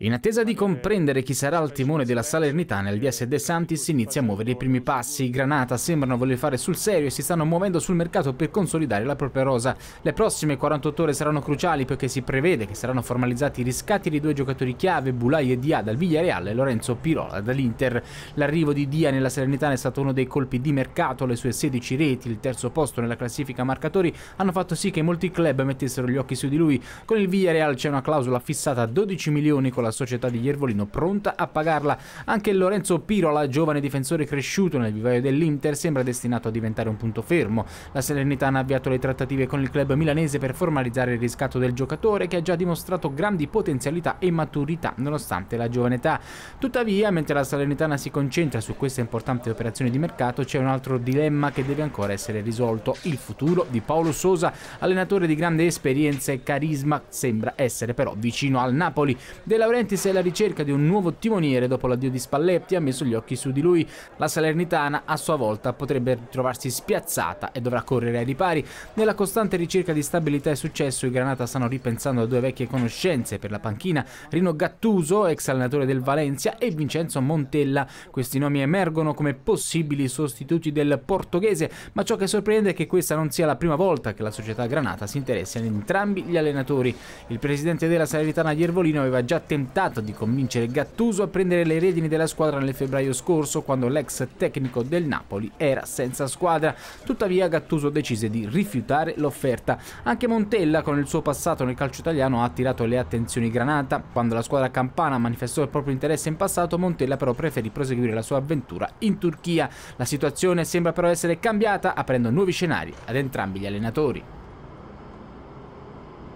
In attesa di comprendere chi sarà al timone della Salernitana, il DS De Santis inizia a muovere i primi passi. I Granata sembrano voler fare sul serio e si stanno muovendo sul mercato per consolidare la propria rosa. Le prossime 48 ore saranno cruciali perché si prevede che saranno formalizzati i riscatti di due giocatori chiave, Bulai e Dia dal Villareal e Lorenzo Pirola dall'Inter. L'arrivo di Dia nella Salernitana è stato uno dei colpi di mercato. Le sue 16 reti, il terzo posto nella classifica marcatori, hanno fatto sì che molti club mettessero gli occhi su di lui. Con il Villareal c'è una clausola fissata a 12 milioni con la la società di Iervolino pronta a pagarla. Anche Lorenzo Pirola, giovane difensore cresciuto nel vivaio dell'Inter, sembra destinato a diventare un punto fermo. La Salernitana ha avviato le trattative con il club milanese per formalizzare il riscatto del giocatore che ha già dimostrato grandi potenzialità e maturità nonostante la giovane età. Tuttavia, mentre la Salernitana si concentra su questa importante operazione di mercato, c'è un altro dilemma che deve ancora essere risolto. Il futuro di Paolo Sosa, allenatore di grande esperienza e carisma, sembra essere però vicino al Napoli. De Laurenti Laurentiis è alla ricerca di un nuovo timoniere dopo l'addio di Spalletti ha messo gli occhi su di lui. La Salernitana a sua volta potrebbe trovarsi spiazzata e dovrà correre ai ripari. Nella costante ricerca di stabilità e successo i Granata stanno ripensando a due vecchie conoscenze per la panchina, Rino Gattuso, ex allenatore del Valencia, e Vincenzo Montella. Questi nomi emergono come possibili sostituti del portoghese, ma ciò che sorprende è che questa non sia la prima volta che la società Granata si interessa ad entrambi gli allenatori. Il presidente della Salernitana Iervolino aveva già tentato tentato di convincere Gattuso a prendere le redini della squadra nel febbraio scorso, quando l'ex tecnico del Napoli era senza squadra. Tuttavia Gattuso decise di rifiutare l'offerta. Anche Montella, con il suo passato nel calcio italiano, ha attirato le attenzioni Granata. Quando la squadra campana manifestò il proprio interesse in passato, Montella però preferì proseguire la sua avventura in Turchia. La situazione sembra però essere cambiata, aprendo nuovi scenari ad entrambi gli allenatori.